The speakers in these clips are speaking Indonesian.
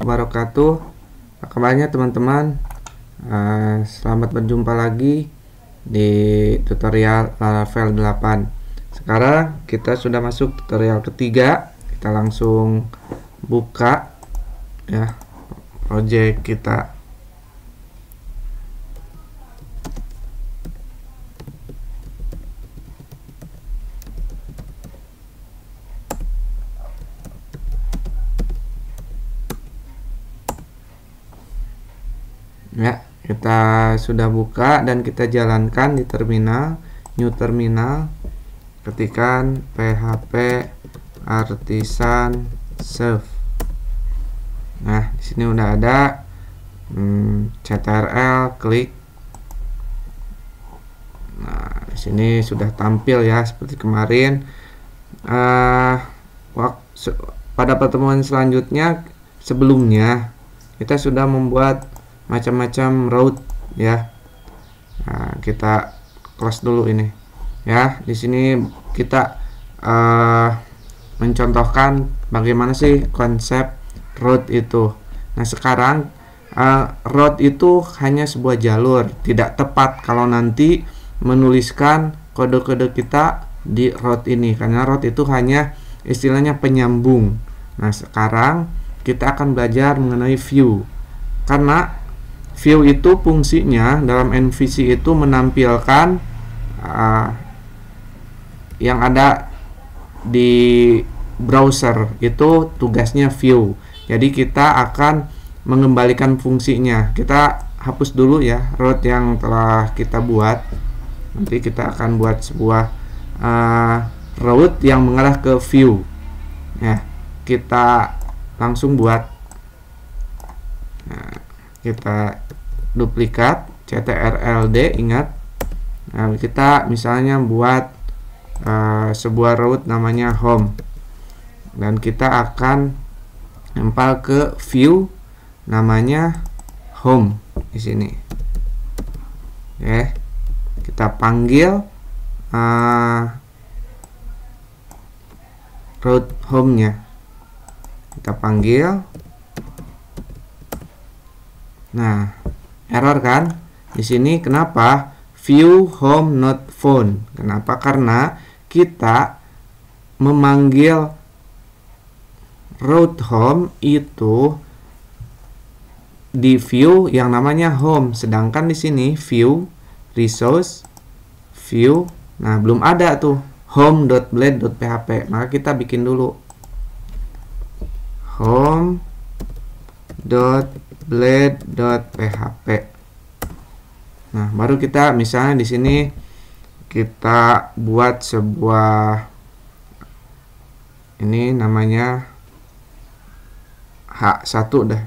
wabarakatuh apa kabarnya teman-teman uh, selamat berjumpa lagi di tutorial Laravel 8 sekarang kita sudah masuk tutorial ketiga kita langsung buka ya project kita ya kita sudah buka dan kita jalankan di terminal new terminal ketikan php artisan serve nah di sini udah ada hmm, ctrl klik nah di sini sudah tampil ya seperti kemarin uh, pada pertemuan selanjutnya sebelumnya kita sudah membuat macam-macam route ya nah, kita close dulu ini ya di sini kita uh, mencontohkan bagaimana sih konsep route itu nah sekarang uh, eh, road itu hanya sebuah jalur tidak tepat kalau nanti menuliskan kode-kode kita di road ini karena road itu hanya istilahnya penyambung nah sekarang kita akan belajar mengenai view karena view itu fungsinya dalam MVC itu menampilkan uh, yang ada di browser itu tugasnya view jadi kita akan mengembalikan fungsinya kita hapus dulu ya root yang telah kita buat nanti kita akan buat sebuah uh, ah, route yang mengarah ke view ya kita langsung buat kita duplikat CTRLD ingat nah, kita misalnya buat uh, sebuah route namanya home dan kita akan nempel ke view namanya home di sini oke kita panggil uh, eh, root home nya kita panggil Nah, error kan? Di sini kenapa? View home not phone? Kenapa? Karena kita memanggil root home itu di view yang namanya home, sedangkan di sini view resource view. Nah, belum ada tuh home.blade.php. Maka kita bikin dulu home dot blade dot php nah baru kita misalnya di sini kita buat sebuah ini namanya H1 dah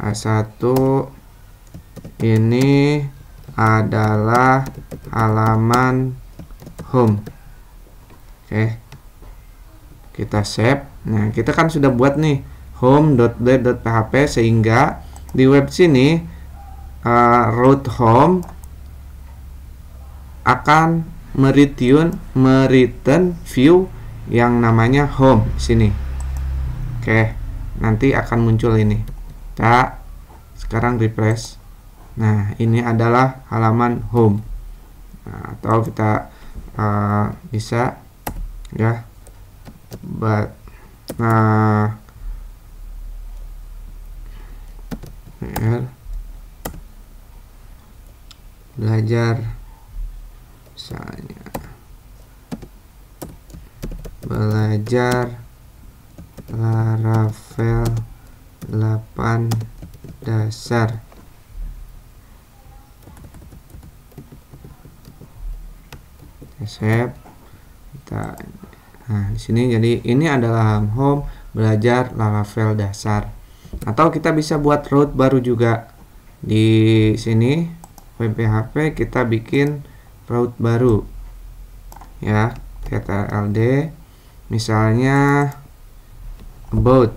H1 ini adalah halaman home oke kita save nah kita kan sudah buat nih home.blade.php sehingga di web sini uh, root home akan mereturn mereturn view yang namanya home sini. Oke, nanti akan muncul ini. Kita sekarang refresh. Nah, ini adalah halaman home. Nah, atau kita uh, bisa ya but nah PR belajar misalnya belajar Laravel 8 dasar Sep, kita nah di sini jadi ini adalah home belajar Laravel dasar atau kita bisa buat route baru juga di sini webphp kita bikin route baru ya kita ld misalnya about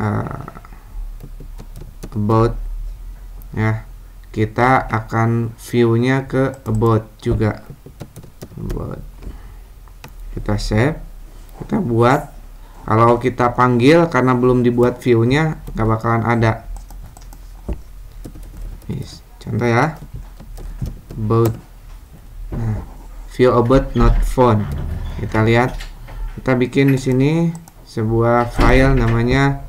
uh, ah, about ya kita akan view-nya ke about juga about kita save kita buat kalau kita panggil karena belum dibuat view-nya nggak bakalan ada contoh ya about nah, view about not found kita lihat kita bikin di sini sebuah file namanya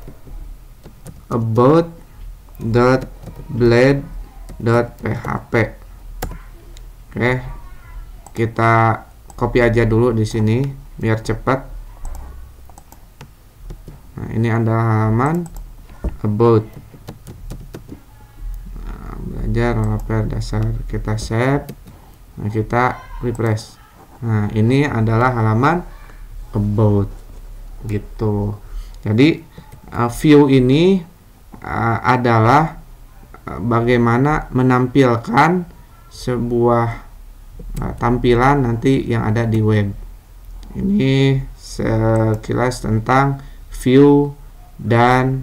about blade php oke kita copy aja dulu di sini biar cepat ini ada halaman about nah, belajar lapar dasar kita save nah, kita refresh nah ini adalah halaman about gitu jadi uh, view ini uh, adalah eh, bagaimana menampilkan sebuah uh, tampilan nanti yang ada di web ini sekilas tentang view dan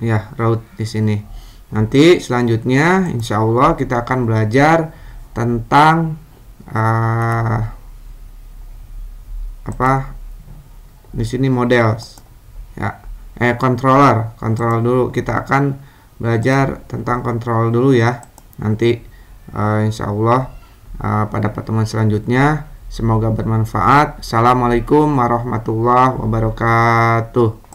ya route di sini. Nanti selanjutnya insya Allah kita akan belajar tentang uh, apa di sini models ya eh controller controller dulu kita akan belajar tentang control dulu ya nanti uh, ah, insya Allah uh, pada pertemuan selanjutnya. Semoga bermanfaat. Assalamualaikum warahmatullahi wabarakatuh.